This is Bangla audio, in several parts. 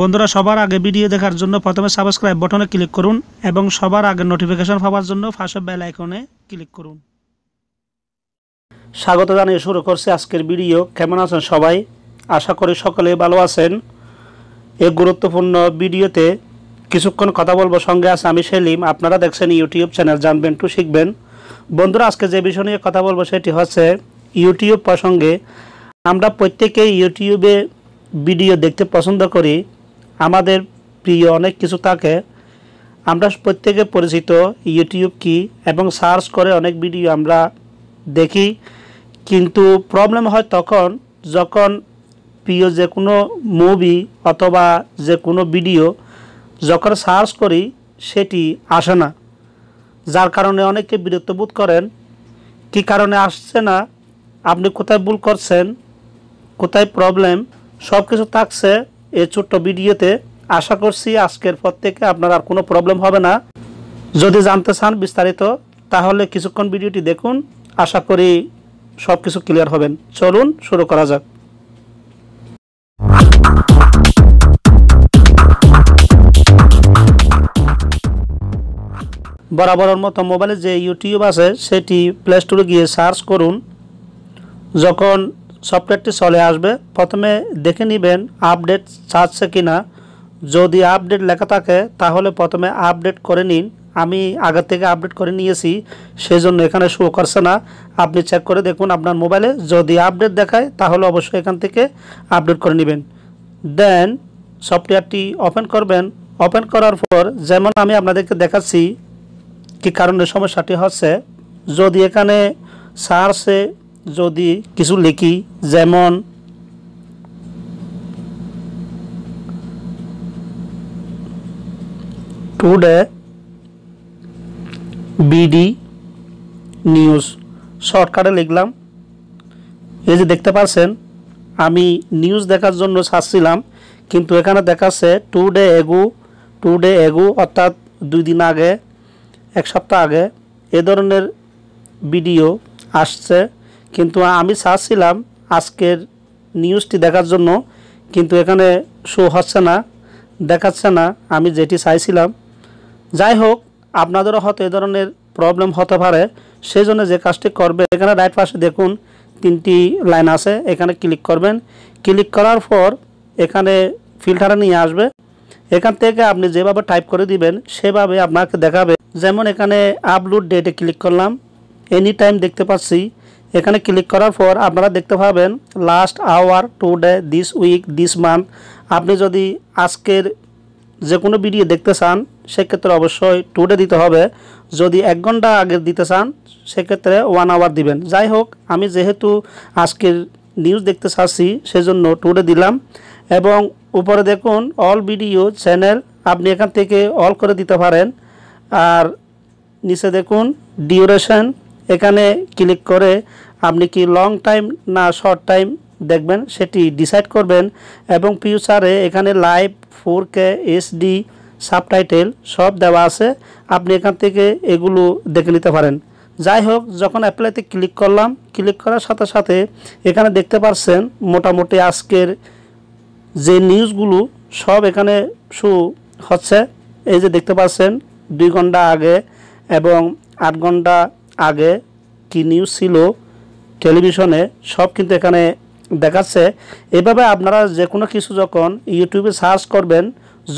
বন্ধুরা সবার আগে ভিডিও দেখার জন্য প্রথমে সাবস্ক্রাইব বটনে ক্লিক করুন এবং সবার আগে নোটিফিকেশন পাওয়ার জন্য ফার্স্ট বেল আইকনে ক্লিক করুন স্বাগত জানিয়ে শুরু করছে আজকের ভিডিও কেমন আছেন সবাই আশা করি সকলে ভালো আছেন এই গুরুত্বপূর্ণ ভিডিওতে কিছুক্ষণ কথা বলবো সঙ্গে আছে আমি সেলিম আপনারা দেখছেন ইউটিউব চ্যানেল জানবেন টু শিখবেন বন্ধুরা আজকে যে বিষয় নিয়ে কথা বলবো সেটি হচ্ছে ইউটিউব প্রসঙ্গে আমরা প্রত্যেকেই ইউটিউবে ভিডিও দেখতে পছন্দ করি আমাদের প্রিয় অনেক কিছু থাকে আমরা প্রত্যেকে পরিচিত ইউটিউব কি এবং সার্চ করে অনেক ভিডিও আমরা দেখি কিন্তু প্রবলেম হয় তখন যখন প্রিয় যে কোনো মুভি অথবা যে কোনো ভিডিও যখন সার্চ করি সেটি আসে না যার কারণে অনেকে বিরক্ত বোধ করেন কি কারণে আসছে না আপনি কোথায় ভুল করছেন কোথায় প্রবলেম সব কিছু থাকছে এই ছোট্ট ভিডিওতে আশা করছি আজকের পর থেকে আপনার আর কোনো প্রবলেম হবে না যদি জানতে চান বিস্তারিত তাহলে কিছুক্ষণ ভিডিওটি দেখুন আশা করি সব কিছু ক্লিয়ার হবেন চলুন শুরু করা যাক বরাবরের মতো মোবাইলে যে ইউটিউব আছে সেটি প্লে স্টোরে গিয়ে সার্চ করুন যখন সফটওয়্যারটি চলে আসবে প্রথমে দেখে নেবেন আপডেট চাচ্ছে কি না যদি আপডেট লেখা থাকে তাহলে প্রথমে আপডেট করে নিন আমি আগের থেকে আপডেট করে নিয়েছি সেজন্য এখানে শো করছে না আপনি চেক করে দেখুন আপনার মোবাইলে যদি আপডেট দেখায় তাহলে অবশ্যই এখান থেকে আপডেট করে নেবেন দেন সফটওয়্যারটি ওপেন করবেন ওপেন করার পর যেমন আমি আপনাদেরকে দেখাচ্ছি কি কারণে সমস্যাটি হচ্ছে যদি এখানে সার্চে যদি কিছু লিখি যেমন টুডে বিডি নিউজ শর্টকাটে লিখলাম এই যে দেখতে পাচ্ছেন আমি নিউজ দেখার জন্য সাজছিলাম কিন্তু এখানে দেখাচ্ছে two day ago two day ago অর্থাৎ দুই দিন আগে এক সপ্তাহ আগে এ ধরনের ভিডিও আসছে কিন্তু আমি চাচ্ছিলাম আজকের নিউজটি দেখার জন্য কিন্তু এখানে শো হচ্ছে না দেখাচ্ছে না আমি যেটি চাইছিলাম যাই হোক আপনাদেরও হয়তো এ ধরনের প্রবলেম হতে পারে সেই জন্য যে কাজটি করবে এখানে রাইট পাশে দেখুন তিনটি লাইন আছে এখানে ক্লিক করবেন ক্লিক করার পর এখানে ফিল্টারে নিয়ে আসবে এখান থেকে আপনি যেভাবে টাইপ করে দিবেন সেভাবে আপনাকে দেখাবে যেমন এখানে আপলোড ডেটে ক্লিক করলাম এনি টাইম দেখতে পাচ্ছি এখানে ক্লিক করার পর আপনারা দেখতে পাবেন last hour today this week this month আপনি যদি আজকের যে কোনো ভিডিও দেখতে চান সেক্ষেত্রে অবশ্যই টু ডে দিতে হবে যদি এক ঘন্টা আগে দিতে চান সেক্ষেত্রে ওয়ান আওয়ার দিবেন যাই হোক আমি যেহেতু আজকের নিউজ দেখতে চাচ্ছি সেজন্য টু ডে দিলাম এবং উপরে দেখুন অল ভিডিও চ্যানেল আপনি এখান থেকে অল করে দিতে পারেন আর নিচে দেখুন ডিউরেশন এখানে ক্লিক করে আপনি কি লং টাইম না শর্ট টাইম দেখবেন সেটি ডিসাইড করবেন এবং ফিউচারে এখানে live four K SD subtitle সব দেওয়া আছে আপনি এখান থেকে এগুলো দেখে নিতে পারেন যাই হোক যখন অ্যাপ্লাইতে ক্লিক করলাম ক্লিক করার সাথে সাথে এখানে দেখতে পাচ্ছেন মোটামুটি আজকের যে নিউজগুলো সব এখানে শু হচ্ছে এই যে দেখতে পাচ্ছেন দুই ঘন্টা আগে এবং আট ঘন্টা আগে কি নিউজ ছিল টেলিভিশনে সব কিন্তু এখানে দেখাচ্ছে এভাবে আপনারা যে কোনো কিছু যখন ইউটিউবে সার্চ করবেন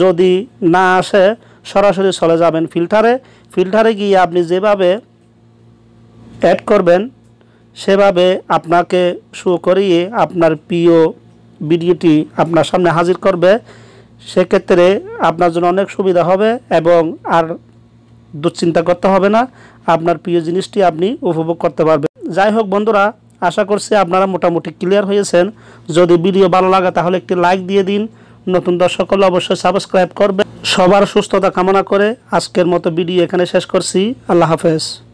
যদি না আসে সরাসরি চলে যাবেন ফিল্টারে ফিল্টারে গিয়ে আপনি যেভাবে অ্যাড করবেন সেভাবে আপনাকে শো করিয়ে আপনার প্রিয় ভিডিওটি আপনার সামনে হাজির করবে সেক্ষেত্রে আপনার জন্য অনেক সুবিধা হবে এবং আর দুশ্চিন্তা করতে হবে না আপনার প্রিয় জিনিসটি আপনি উপভোগ করতে পারবেন যাই হোক বন্ধুরা আশা করছি আপনারা মোটামুটি ক্লিয়ার হয়েছেন যদি ভিডিও ভালো লাগে তাহলে একটি লাইক দিয়ে দিন নতুন দর্শক হলে অবশ্যই সাবস্ক্রাইব করবেন সবার সুস্থতা কামনা করে আজকের মতো ভিডিও এখানে শেষ করছি আল্লাহ হাফেজ